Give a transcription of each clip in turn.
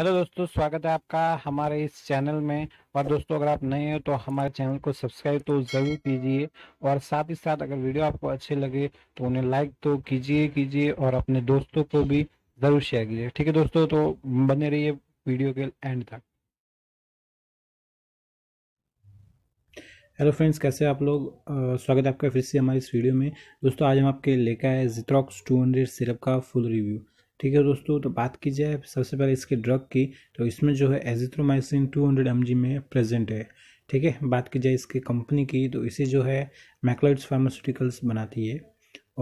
hello दोस्तों स्वागत है आपका हमारे इस चैनल में और दोस्तों अगर आप नए हैं तो हमारे चैनल को सब्सक्राइब तो ज़रूर कीजिए और साथ ही साथ अगर वीडियो आपको अच्छे लगे तो उन्हें लाइक तो कीजिए कीजिए और अपने दोस्तों को भी ज़रूर शेयर कीजिए ठीक है दोस्तों तो बने रहिए वीडियो के एंड तक हेलो फ्रेंड्स कैसे आप लोग स्वागत है आपका फिर से हमारे इस वीडियो में दोस्तों आज हम आपके लेकर आए जित्रॉक्स टू हंड्रेड सिरप का फुल रिव्यू ठीक है दोस्तों तो बात की जाए सबसे पहले इसके ड्रग की तो इसमें जो है एजिथ्रोमाइसिन 200 हंड्रेड में प्रेजेंट है ठीक है बात की जाए इसके कंपनी की तो इसे जो है मैकलॉइड्स फार्मास्यूटिकल्स बनाती है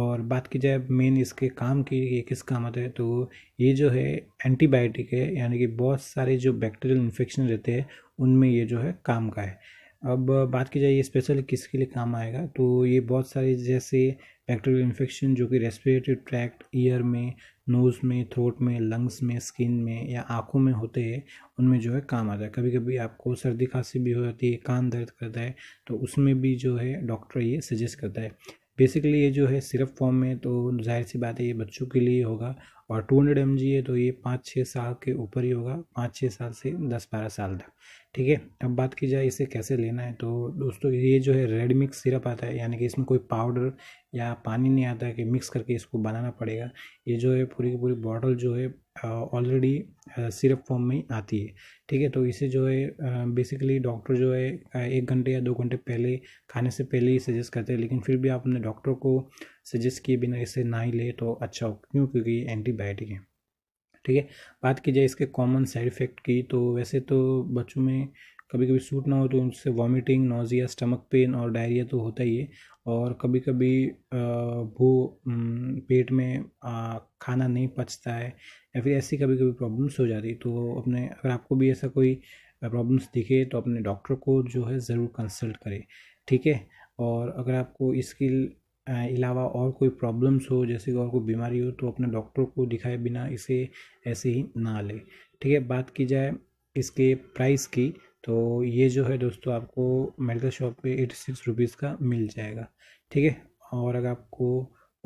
और बात की जाए मेन इसके काम की ये किस काम आता है तो ये जो है एंटीबायोटिक है यानी कि बहुत सारे जो बैक्टीरियल इन्फेक्शन रहते हैं उनमें ये जो है काम का है अब बात की जाए ये स्पेशल किसके लिए काम आएगा तो ये बहुत सारे जैसे बैक्टीरियल इन्फेक्शन जो कि रेस्पिरेटरी ट्रैक्ट ईयर में नोज़ में थ्रोट में लंग्स में स्किन में या आँखों में होते हैं उनमें जो है काम आता है कभी कभी आपको सर्दी खांसी भी हो जाती है कान दर्द करता है तो उसमें भी जो है डॉक्टर ये सजेस्ट करता है बेसिकली ये जो है सिरप फॉर्म में तो जाहिर सी बात है ये बच्चों के लिए होगा और टू हंड्रेड एम है तो ये पाँच छः साल के ऊपर ही होगा पाँच छः साल से दस बारह साल तक ठीक है अब बात की जाए इसे कैसे लेना है तो दोस्तों ये जो है रेड मिक्स सिरप आता है यानी कि इसमें कोई पाउडर या पानी नहीं आता है कि मिक्स करके इसको बनाना पड़ेगा ये जो है पूरी की पूरी बॉटल जो है ऑलरेडी सिरप फॉर्म में आती है ठीक है तो इसे जो है बेसिकली डॉक्टर जो है एक घंटे या दो घंटे पहले खाने से पहले ही सजेस्ट करते हैं लेकिन फिर भी आप अपने डॉक्टर को सजेस्ट किए बिना इसे ना ही ले तो अच्छा हो क्यों क्योंकि ये एंटीबायोटिक है ठीक है बात की जाए इसके कॉमन साइड इफ़ेक्ट की तो वैसे तो बच्चों में कभी कभी सूट ना हो तो उनसे वॉमिटिंग नोज़िया स्टमक पेन और डायरिया तो होता ही है और कभी कभी भू पेट में खाना नहीं पचता है या फिर ऐसी कभी कभी प्रॉब्लम्स हो जाती तो अपने अगर आपको भी ऐसा कोई प्रॉब्लम्स दिखे तो अपने डॉक्टर को जो है ज़रूर कंसल्ट करें ठीक है और अगर आपको इसकी अलावा और कोई प्रॉब्लम्स हो जैसे कि और कोई बीमारी हो तो अपने डॉक्टर को दिखाए बिना इसे ऐसे ही ना ले ठीक है बात की जाए इसके प्राइस की तो ये जो है दोस्तों आपको मेडिकल शॉप पे एटी सिक्स रुपीज़ का मिल जाएगा ठीक है और अगर आपको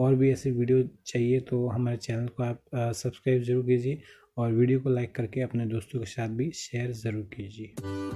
और भी ऐसे वीडियो चाहिए तो हमारे चैनल को आप सब्सक्राइब ज़रूर कीजिए और वीडियो को लाइक करके अपने दोस्तों के साथ भी शेयर ज़रूर कीजिए